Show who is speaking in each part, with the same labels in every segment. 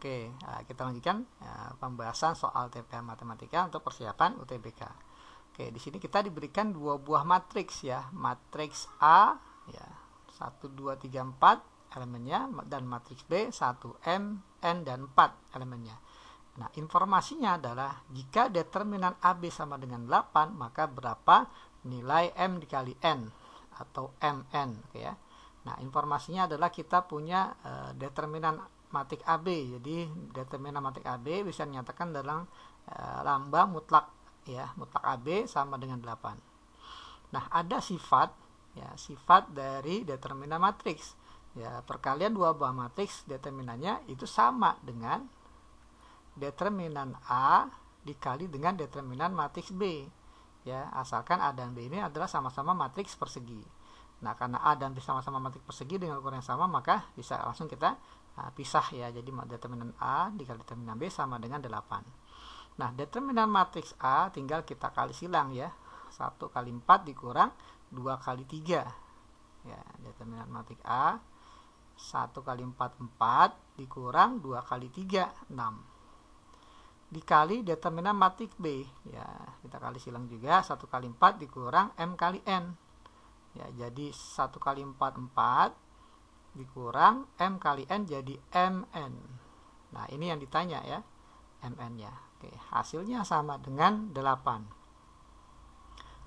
Speaker 1: Oke, nah, kita lanjutkan ya, pembahasan soal TPA matematika untuk persiapan UTBK. Oke, di sini kita diberikan dua buah matriks ya, matriks A ya 1 2 3 4 elemennya dan matriks B 1 M, N dan 4 elemennya. Nah, informasinya adalah jika determinan AB sama dengan 8, maka berapa nilai M dikali N atau MN, oke ya. Nah, informasinya adalah kita punya uh, determinan matik AB. Jadi determinan matik AB bisa dinyatakan dalam e, eh, lambang mutlak ya, mutlak AB sama dengan 8. Nah, ada sifat ya, sifat dari determinan matriks. Ya, perkalian dua buah matriks determinannya itu sama dengan determinan A dikali dengan determinan matriks B. Ya, asalkan A dan B ini adalah sama-sama matriks persegi. Nah, karena A dan B sama-sama metik persegi dengan ukuran yang sama, maka bisa langsung kita uh, pisah ya. Jadi determinan A dikali determinan B sama dengan 8. Nah, determinan matriks A tinggal kita kali silang ya. 1 kali 4 dikurang 2 kali 3. Ya, determinan matriks A 1 kali 4, 4 dikurang 2 kali 3, 6 dikali determinan matik B ya kita kali silang juga 1 kali 4 dikurang M kali N ya jadi satu kali 4 empat dikurang m kali n jadi mn nah ini yang ditanya ya mn ya oke hasilnya sama dengan delapan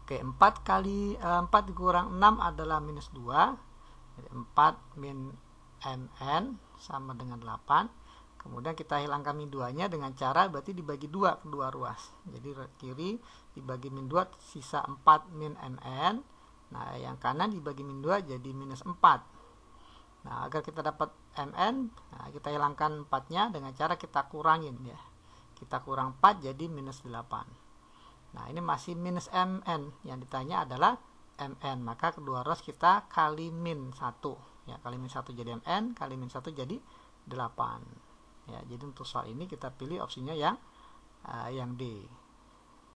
Speaker 1: oke empat kali eh, empat dikurang enam adalah minus dua jadi 4 min mn sama dengan delapan kemudian kita hilangkan min 2 nya dengan cara berarti dibagi 2 kedua ruas jadi kiri dibagi min 2 sisa 4 min mn Nah, yang kanan dibagi min 2 jadi minus 4. Nah, agar kita dapat MN, nah, kita hilangkan 4-nya dengan cara kita kurangin ya. Kita kurang 4 jadi minus 8. Nah, ini masih minus MN. Yang ditanya adalah MN. Maka kedua ruas kita kali min 1. Ya, kali min 1 jadi MN, kali min 1 jadi 8. Ya, jadi untuk soal ini kita pilih opsinya yang uh, yang D.